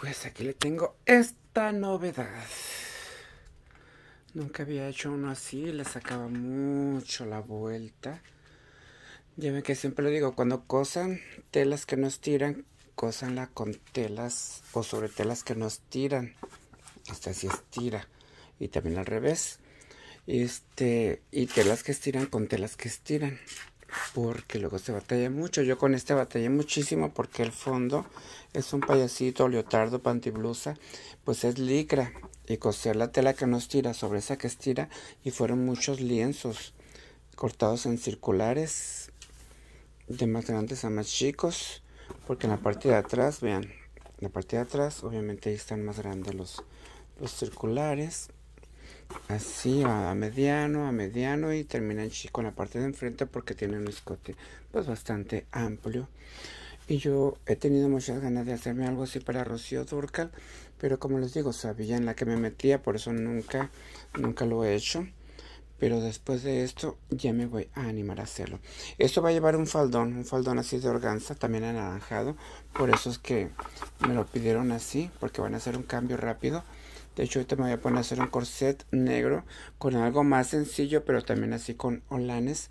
Pues aquí le tengo esta novedad. Nunca había hecho uno así, le sacaba mucho la vuelta. Ya me que siempre lo digo, cuando cosan telas que nos tiran, cosanla con telas o sobre telas que nos tiran. Hasta sí estira. Y también al revés. Este, y telas que estiran con telas que estiran porque luego se batalla mucho. Yo con este batallé muchísimo porque el fondo es un payasito, leotardo, pantiblusa, pues es licra. Y coser la tela que no estira sobre esa que estira y fueron muchos lienzos cortados en circulares de más grandes a más chicos porque en la parte de atrás vean la parte de atrás obviamente ahí están más grandes los, los circulares así a mediano, a mediano y termina con la parte de enfrente porque tiene un escote pues bastante amplio. Y yo he tenido muchas ganas de hacerme algo así para Rocío Durcal, pero como les digo, sabía en la que me metía, por eso nunca, nunca lo he hecho. Pero después de esto ya me voy a animar a hacerlo. Esto va a llevar un faldón, un faldón así de organza, también anaranjado. Por eso es que me lo pidieron así, porque van a hacer un cambio rápido de hecho, ahorita me voy a poner a hacer un corset negro con algo más sencillo, pero también así con olanes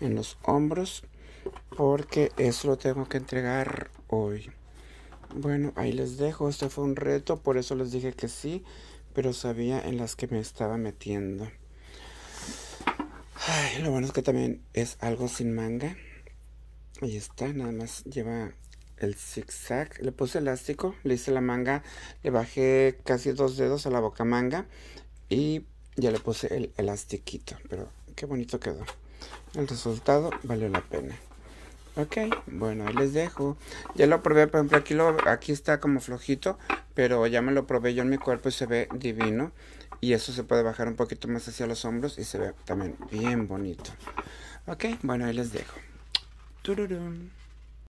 en los hombros. Porque eso lo tengo que entregar hoy. Bueno, ahí les dejo. Este fue un reto, por eso les dije que sí, pero sabía en las que me estaba metiendo. lo bueno es que también es algo sin manga. Ahí está, nada más lleva el zigzag, le puse elástico, le hice la manga, le bajé casi dos dedos a la boca manga y ya le puse el elastiquito, pero qué bonito quedó. El resultado valió la pena. Ok, bueno, ahí les dejo. Ya lo probé, por ejemplo, aquí, lo, aquí está como flojito, pero ya me lo probé yo en mi cuerpo y se ve divino. Y eso se puede bajar un poquito más hacia los hombros y se ve también bien bonito. Ok, bueno, ahí les dejo. Tururum.